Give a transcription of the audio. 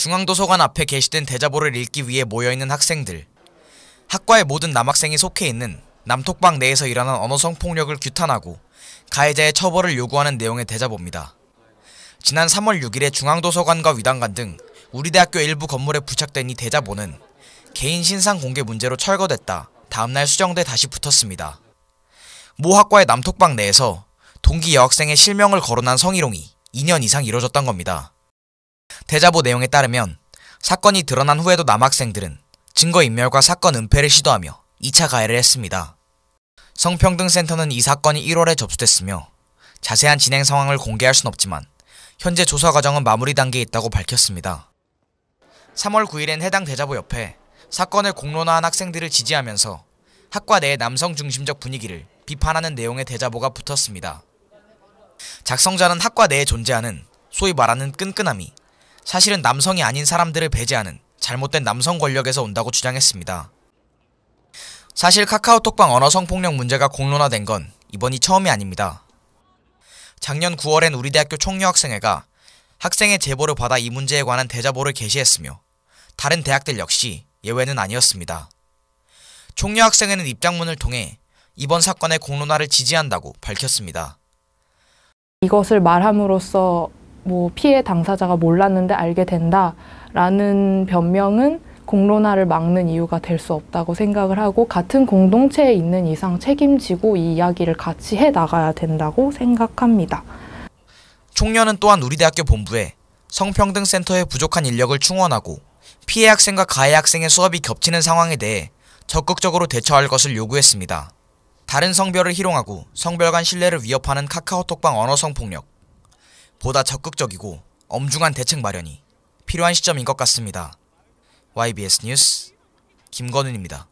중앙도서관 앞에 게시된 대자보를 읽기 위해 모여있는 학생들 학과의 모든 남학생이 속해 있는 남톡방 내에서 일어난 언어성폭력을 규탄하고 가해자의 처벌을 요구하는 내용의 대자보입니다. 지난 3월 6일에 중앙도서관과 위단관 등 우리 대학교 일부 건물에 부착된 이 대자보는 개인 신상 공개 문제로 철거됐다. 다음날 수정돼 다시 붙었습니다. 모 학과의 남톡방 내에서 동기 여학생의 실명을 거론한 성희롱이 2년 이상 이뤄졌던 겁니다. 대자보 내용에 따르면 사건이 드러난 후에도 남학생들은 증거인멸과 사건 은폐를 시도하며 2차 가해를 했습니다. 성평등센터는 이 사건이 1월에 접수됐으며 자세한 진행 상황을 공개할 순 없지만 현재 조사 과정은 마무리 단계에 있다고 밝혔습니다. 3월 9일엔 해당 대자보 옆에 사건을 공론화한 학생들을 지지하면서 학과 내의 남성 중심적 분위기를 비판하는 내용의 대자보가 붙었습니다. 작성자는 학과 내에 존재하는 소위 말하는 끈끈함이 사실은 남성이 아닌 사람들을 배제하는 잘못된 남성 권력에서 온다고 주장했습니다. 사실 카카오톡방 언어 성폭력 문제가 공론화된 건 이번이 처음이 아닙니다. 작년 9월엔 우리 대학교 총여학생회가 학생의 제보를 받아 이 문제에 관한 대자보를 게시했으며 다른 대학들 역시 예외는 아니었습니다. 총여학생회는 입장문을 통해 이번 사건의 공론화를 지지한다고 밝혔습니다. 이것을 말함으로써 뭐 피해 당사자가 몰랐는데 알게 된다라는 변명은 공론화를 막는 이유가 될 수 없다고 생각을 하고 같은 공동체에 있는 이상 책임지고 이 이야기를 같이 해 나가야 된다고 생각합니다. 총련은 또한 우리 대학교 본부에 성평등센터의 부족한 인력을 충원하고 피해 학생과 가해 학생의 수업이 겹치는 상황에 대해 적극적으로 대처할 것을 요구했습니다. 다른 성별을 희롱하고 성별 간 신뢰를 위협하는 카카오톡방 언어 성폭력, 보다 적극적이고 엄중한 대책 마련이 필요한 시점인 것 같습니다. YBS 뉴스 김건훈입니다.